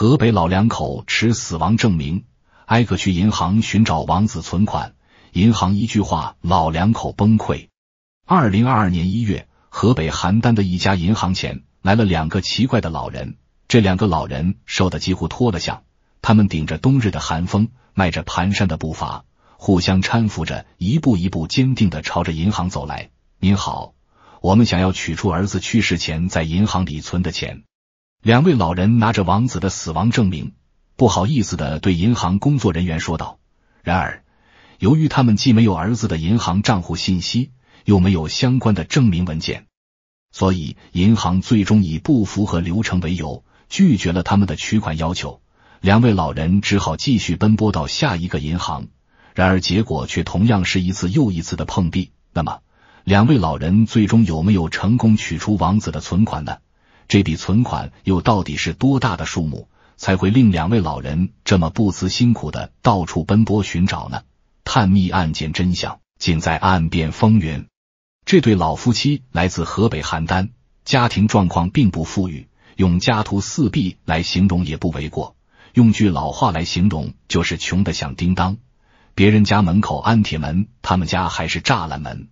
河北老两口持死亡证明，挨个去银行寻找王子存款。银行一句话，老两口崩溃。二零二二年一月，河北邯郸的一家银行前来了两个奇怪的老人。这两个老人瘦的几乎脱了相，他们顶着冬日的寒风，迈着蹒跚的步伐，互相搀扶着，一步一步坚定的朝着银行走来。您好，我们想要取出儿子去世前在银行里存的钱。两位老人拿着王子的死亡证明，不好意思的对银行工作人员说道。然而，由于他们既没有儿子的银行账户信息，又没有相关的证明文件，所以银行最终以不符合流程为由，拒绝了他们的取款要求。两位老人只好继续奔波到下一个银行，然而结果却同样是一次又一次的碰壁。那么，两位老人最终有没有成功取出王子的存款呢？这笔存款又到底是多大的数目，才会令两位老人这么不辞辛苦的到处奔波寻找呢？探秘案件真相，尽在案变风云。这对老夫妻来自河北邯郸，家庭状况并不富裕，用“家徒四壁”来形容也不为过。用句老话来形容，就是穷的响叮当。别人家门口安铁门，他们家还是栅栏门。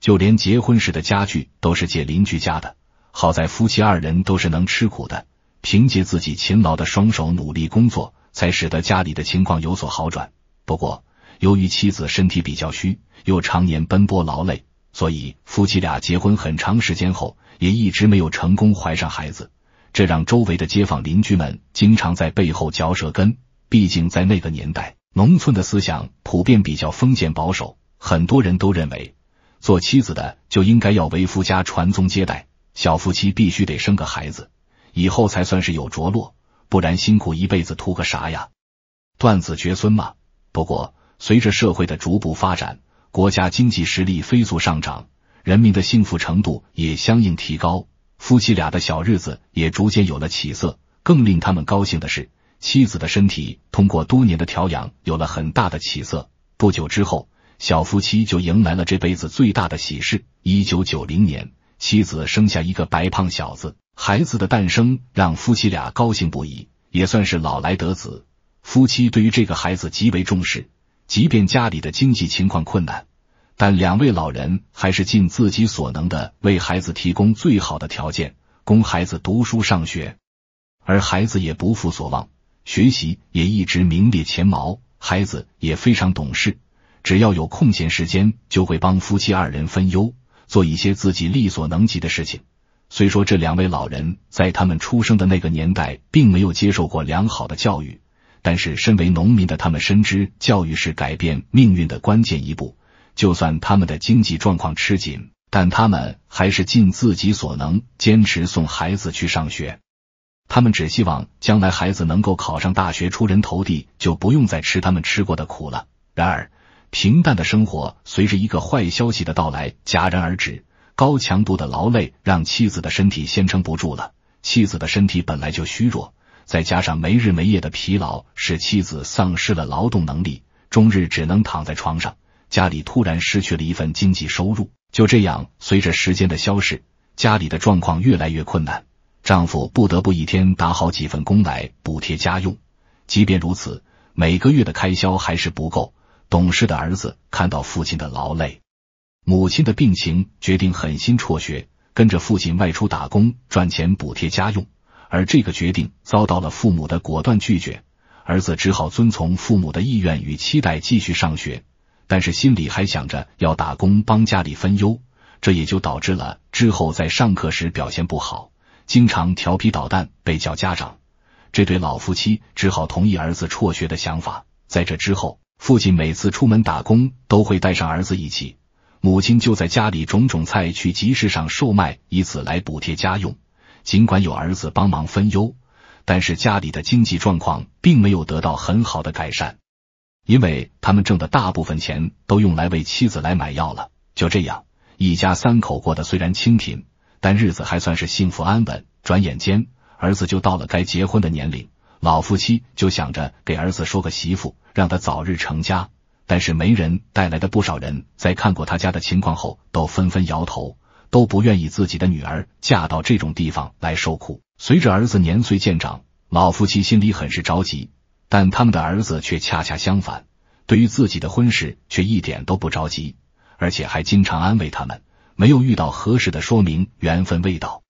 就连结婚时的家具都是借邻居家的。好在夫妻二人都是能吃苦的，凭借自己勤劳的双手努力工作，才使得家里的情况有所好转。不过，由于妻子身体比较虚，又常年奔波劳累，所以夫妻俩结婚很长时间后，也一直没有成功怀上孩子。这让周围的街坊邻居们经常在背后嚼舌根。毕竟在那个年代，农村的思想普遍比较封建保守，很多人都认为做妻子的就应该要为夫家传宗接代。小夫妻必须得生个孩子，以后才算是有着落，不然辛苦一辈子图个啥呀？断子绝孙嘛。不过随着社会的逐步发展，国家经济实力飞速上涨，人民的幸福程度也相应提高，夫妻俩的小日子也逐渐有了起色。更令他们高兴的是，妻子的身体通过多年的调养有了很大的起色。不久之后，小夫妻就迎来了这辈子最大的喜事：一九九零年。妻子生下一个白胖小子，孩子的诞生让夫妻俩高兴不已，也算是老来得子。夫妻对于这个孩子极为重视，即便家里的经济情况困难，但两位老人还是尽自己所能的为孩子提供最好的条件，供孩子读书上学。而孩子也不负所望，学习也一直名列前茅。孩子也非常懂事，只要有空闲时间就会帮夫妻二人分忧。做一些自己力所能及的事情。虽说这两位老人在他们出生的那个年代并没有接受过良好的教育，但是身为农民的他们深知教育是改变命运的关键一步。就算他们的经济状况吃紧，但他们还是尽自己所能坚持送孩子去上学。他们只希望将来孩子能够考上大学，出人头地，就不用再吃他们吃过的苦了。然而，平淡的生活随着一个坏消息的到来戛然而止。高强度的劳累让妻子的身体先撑不住了。妻子的身体本来就虚弱，再加上没日没夜的疲劳，使妻子丧失了劳动能力，终日只能躺在床上。家里突然失去了一份经济收入，就这样，随着时间的消逝，家里的状况越来越困难。丈夫不得不一天打好几份工来补贴家用。即便如此，每个月的开销还是不够。懂事的儿子看到父亲的劳累，母亲的病情，决定狠心辍学，跟着父亲外出打工赚钱补贴家用。而这个决定遭到了父母的果断拒绝，儿子只好遵从父母的意愿与期待继续上学，但是心里还想着要打工帮家里分忧，这也就导致了之后在上课时表现不好，经常调皮捣蛋被叫家长。这对老夫妻只好同意儿子辍学的想法，在这之后。父亲每次出门打工都会带上儿子一起，母亲就在家里种种菜，去集市上售卖，以此来补贴家用。尽管有儿子帮忙分忧，但是家里的经济状况并没有得到很好的改善，因为他们挣的大部分钱都用来为妻子来买药了。就这样，一家三口过得虽然清贫，但日子还算是幸福安稳。转眼间，儿子就到了该结婚的年龄。老夫妻就想着给儿子说个媳妇，让他早日成家。但是媒人带来的不少人，在看过他家的情况后，都纷纷摇头，都不愿意自己的女儿嫁到这种地方来受苦。随着儿子年岁渐长，老夫妻心里很是着急，但他们的儿子却恰恰相反，对于自己的婚事却一点都不着急，而且还经常安慰他们，没有遇到合适的，说明缘分未到，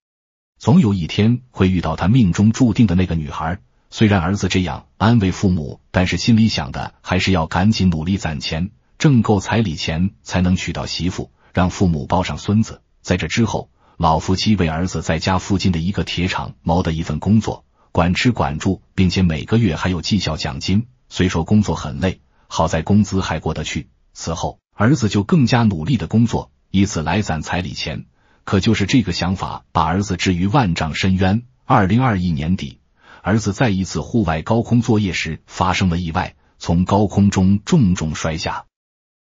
总有一天会遇到他命中注定的那个女孩。虽然儿子这样安慰父母，但是心里想的还是要赶紧努力攒钱，挣够彩礼钱才能娶到媳妇，让父母抱上孙子。在这之后，老夫妻为儿子在家附近的一个铁厂谋得一份工作，管吃管住，并且每个月还有绩效奖金。虽说工作很累，好在工资还过得去。此后，儿子就更加努力的工作，以此来攒彩礼钱。可就是这个想法，把儿子置于万丈深渊。二零二一年底。儿子在一次户外高空作业时发生了意外，从高空中重重摔下。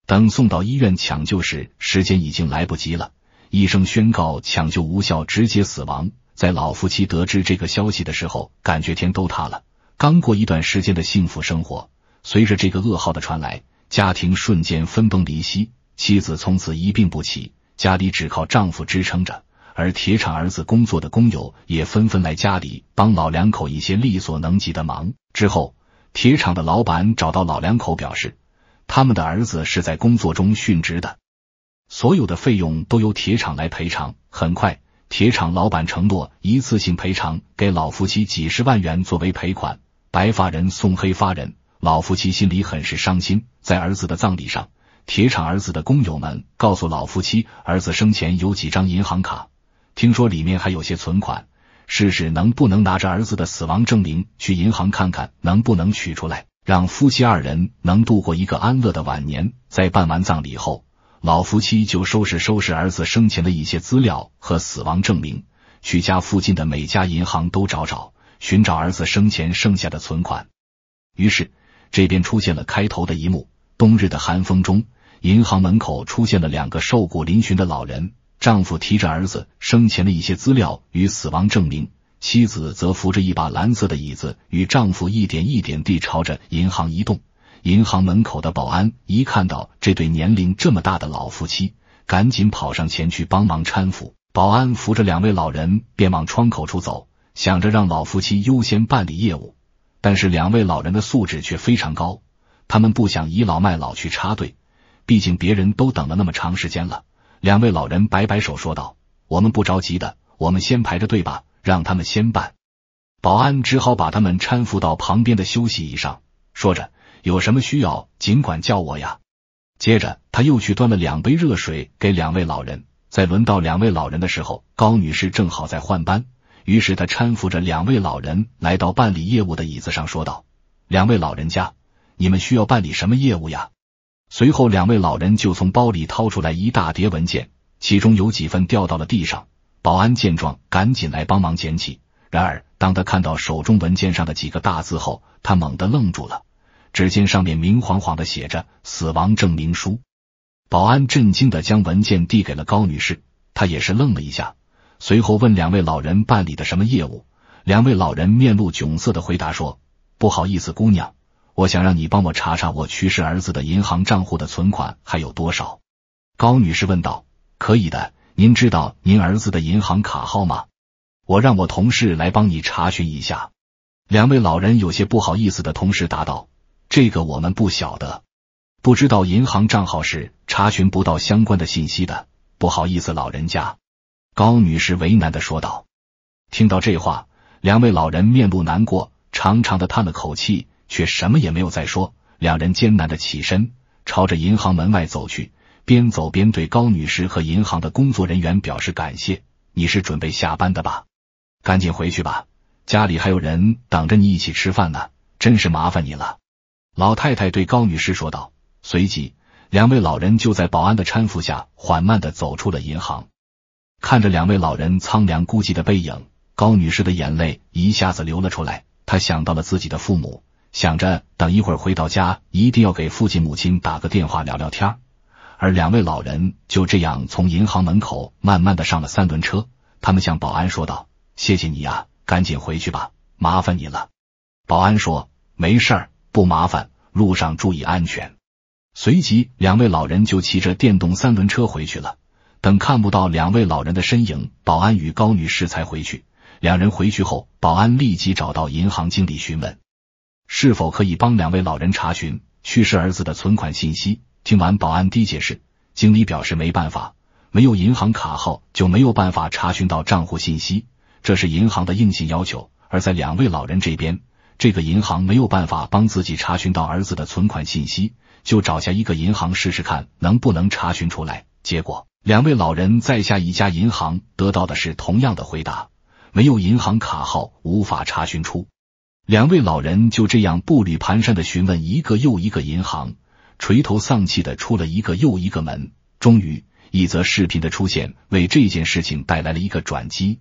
等送到医院抢救时，时间已经来不及了，医生宣告抢救无效，直接死亡。在老夫妻得知这个消息的时候，感觉天都塌了。刚过一段时间的幸福生活，随着这个噩耗的传来，家庭瞬间分崩离析，妻子从此一病不起，家里只靠丈夫支撑着。而铁厂儿子工作的工友也纷纷来家里帮老两口一些力所能及的忙。之后，铁厂的老板找到老两口，表示他们的儿子是在工作中殉职的，所有的费用都由铁厂来赔偿。很快，铁厂老板承诺一次性赔偿给老夫妻几十万元作为赔款。白发人送黑发人，老夫妻心里很是伤心。在儿子的葬礼上，铁厂儿子的工友们告诉老夫妻，儿子生前有几张银行卡。听说里面还有些存款，试试能不能拿着儿子的死亡证明去银行看看能不能取出来，让夫妻二人能度过一个安乐的晚年。在办完葬礼后，老夫妻就收拾收拾儿子生前的一些资料和死亡证明，去家附近的每家银行都找找，寻找儿子生前剩下的存款。于是，这边出现了开头的一幕：冬日的寒风中，银行门口出现了两个瘦骨嶙峋的老人。丈夫提着儿子生前的一些资料与死亡证明，妻子则扶着一把蓝色的椅子，与丈夫一点一点地朝着银行移动。银行门口的保安一看到这对年龄这么大的老夫妻，赶紧跑上前去帮忙搀扶。保安扶着两位老人便往窗口处走，想着让老夫妻优先办理业务。但是两位老人的素质却非常高，他们不想倚老卖老去插队，毕竟别人都等了那么长时间了。两位老人摆摆手说道：“我们不着急的，我们先排着队吧，让他们先办。”保安只好把他们搀扶到旁边的休息椅上，说着：“有什么需要尽管叫我呀。”接着他又去端了两杯热水给两位老人。在轮到两位老人的时候，高女士正好在换班，于是她搀扶着两位老人来到办理业务的椅子上，说道：“两位老人家，你们需要办理什么业务呀？”随后，两位老人就从包里掏出来一大叠文件，其中有几份掉到了地上。保安见状，赶紧来帮忙捡起。然而，当他看到手中文件上的几个大字后，他猛地愣住了。只见上面明晃晃的写着“死亡证明书”。保安震惊的将文件递给了高女士，她也是愣了一下，随后问两位老人办理的什么业务。两位老人面露窘色的回答说：“不好意思，姑娘。”我想让你帮我查查我去世儿子的银行账户的存款还有多少？高女士问道。可以的，您知道您儿子的银行卡号吗？我让我同事来帮你查询一下。两位老人有些不好意思的同时答道：“这个我们不晓得，不知道银行账号是查询不到相关的信息的，不好意思，老人家。”高女士为难的说道。听到这话，两位老人面露难过，长长的叹了口气。却什么也没有再说。两人艰难的起身，朝着银行门外走去，边走边对高女士和银行的工作人员表示感谢：“你是准备下班的吧？赶紧回去吧，家里还有人等着你一起吃饭呢，真是麻烦你了。”老太太对高女士说道。随即，两位老人就在保安的搀扶下缓慢的走出了银行。看着两位老人苍凉孤寂的背影，高女士的眼泪一下子流了出来。她想到了自己的父母。想着等一会儿回到家，一定要给父亲母亲打个电话聊聊天儿。而两位老人就这样从银行门口慢慢的上了三轮车。他们向保安说道：“谢谢你呀，赶紧回去吧，麻烦你了。”保安说：“没事儿，不麻烦，路上注意安全。”随即，两位老人就骑着电动三轮车回去了。等看不到两位老人的身影，保安与高女士才回去。两人回去后，保安立即找到银行经理询问。是否可以帮两位老人查询去世儿子的存款信息？听完保安的解释，经理表示没办法，没有银行卡号就没有办法查询到账户信息，这是银行的硬性要求。而在两位老人这边，这个银行没有办法帮自己查询到儿子的存款信息，就找下一个银行试试看能不能查询出来。结果，两位老人在下一家银行得到的是同样的回答：没有银行卡号，无法查询出。两位老人就这样步履蹒跚的询问一个又一个银行，垂头丧气的出了一个又一个门。终于，一则视频的出现为这件事情带来了一个转机。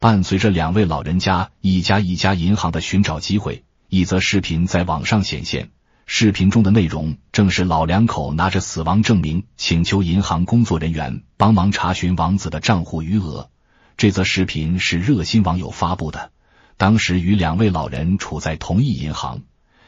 伴随着两位老人家一家一家银行的寻找机会，一则视频在网上显现。视频中的内容正是老两口拿着死亡证明，请求银行工作人员帮忙查询王子的账户余额。这则视频是热心网友发布的。当时与两位老人处在同一银行，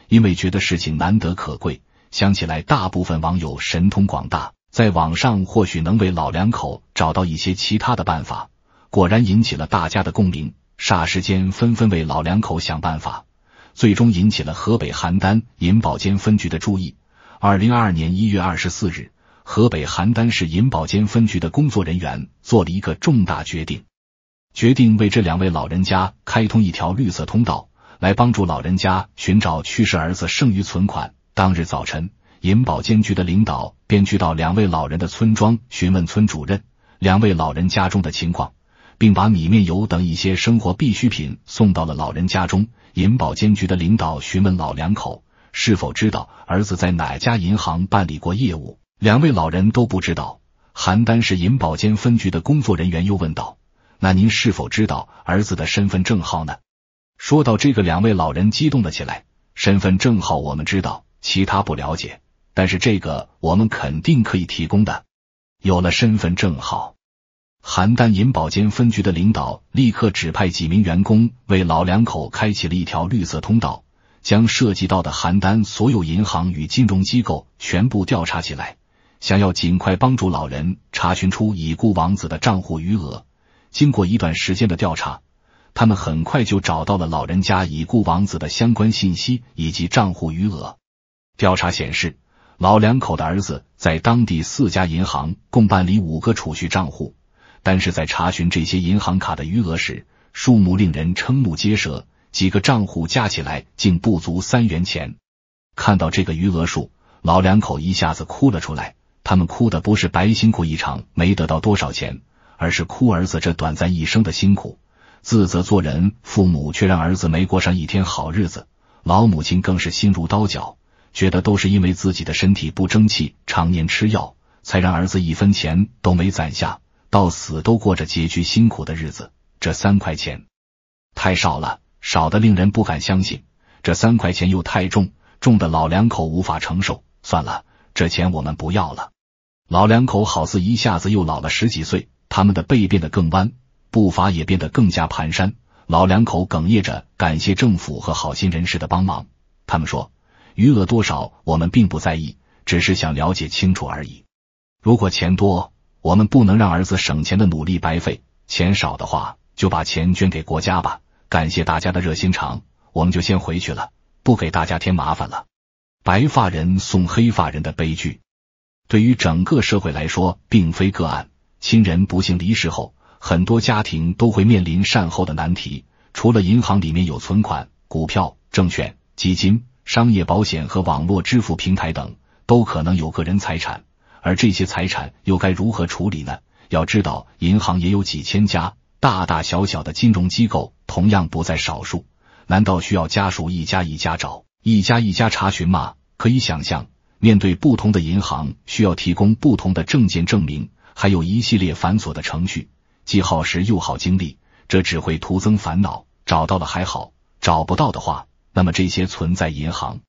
因为觉得事情难得可贵，想起来大部分网友神通广大，在网上或许能为老两口找到一些其他的办法。果然引起了大家的共鸣，霎时间纷纷为老两口想办法，最终引起了河北邯郸银保监分局的注意。二零二二年一月二十四日，河北邯郸市银保监分局的工作人员做了一个重大决定。决定为这两位老人家开通一条绿色通道，来帮助老人家寻找去世儿子剩余存款。当日早晨，银保监局的领导便去到两位老人的村庄，询问村主任两位老人家中的情况，并把米面油等一些生活必需品送到了老人家中。银保监局的领导询问老两口是否知道儿子在哪家银行办理过业务，两位老人都不知道。邯郸市银保监分局的工作人员又问道。那您是否知道儿子的身份证号呢？说到这个，两位老人激动了起来。身份证号我们知道，其他不了解，但是这个我们肯定可以提供的。有了身份证号，邯郸银保监分局的领导立刻指派几名员工为老两口开启了一条绿色通道，将涉及到的邯郸所有银行与金融机构全部调查起来，想要尽快帮助老人查询出已故王子的账户余额。经过一段时间的调查，他们很快就找到了老人家已故王子的相关信息以及账户余额。调查显示，老两口的儿子在当地四家银行共办理五个储蓄账户，但是在查询这些银行卡的余额时，数目令人瞠目结舌。几个账户加起来竟不足三元钱。看到这个余额数，老两口一下子哭了出来。他们哭的不是白辛苦一场，没得到多少钱。而是哭儿子这短暂一生的辛苦，自责做人，父母却让儿子没过上一天好日子。老母亲更是心如刀绞，觉得都是因为自己的身体不争气，常年吃药，才让儿子一分钱都没攒下，到死都过着拮据辛苦的日子。这三块钱太少了，少的令人不敢相信；这三块钱又太重，重的老两口无法承受。算了，这钱我们不要了。老两口好似一下子又老了十几岁。他们的背变得更弯，步伐也变得更加蹒跚。老两口哽咽着感谢政府和好心人士的帮忙。他们说：“余额多少，我们并不在意，只是想了解清楚而已。如果钱多，我们不能让儿子省钱的努力白费；钱少的话，就把钱捐给国家吧。感谢大家的热心肠，我们就先回去了，不给大家添麻烦了。”白发人送黑发人的悲剧，对于整个社会来说，并非个案。亲人不幸离世后，很多家庭都会面临善后的难题。除了银行里面有存款、股票、证券、基金、商业保险和网络支付平台等，都可能有个人财产，而这些财产又该如何处理呢？要知道，银行也有几千家，大大小小的金融机构同样不在少数。难道需要家属一家一家找、一家一家查询吗？可以想象，面对不同的银行，需要提供不同的证件证明。还有一系列繁琐的程序，既耗时又耗精力，这只会徒增烦恼。找到了还好，找不到的话，那么这些存在银行、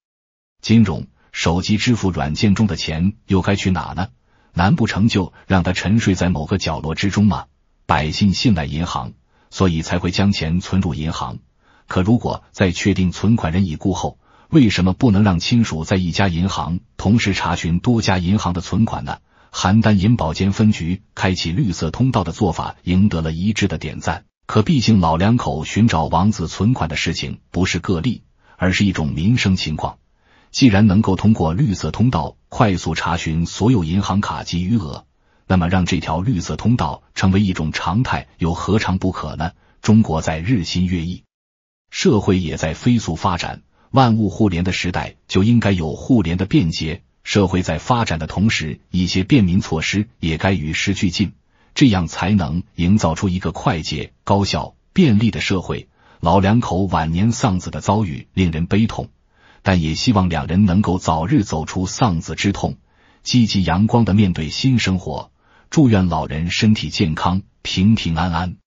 金融、手机支付软件中的钱又该去哪呢？难不成就让它沉睡在某个角落之中吗？百姓信赖银行，所以才会将钱存入银行。可如果在确定存款人已故后，为什么不能让亲属在一家银行同时查询多家银行的存款呢？邯郸银保监分局开启绿色通道的做法赢得了一致的点赞。可毕竟老两口寻找王子存款的事情不是个例，而是一种民生情况。既然能够通过绿色通道快速查询所有银行卡及余额，那么让这条绿色通道成为一种常态又何尝不可呢？中国在日新月异，社会也在飞速发展，万物互联的时代就应该有互联的便捷。社会在发展的同时，一些便民措施也该与时俱进，这样才能营造出一个快捷、高效、便利的社会。老两口晚年丧子的遭遇令人悲痛，但也希望两人能够早日走出丧子之痛，积极阳光的面对新生活。祝愿老人身体健康，平平安安。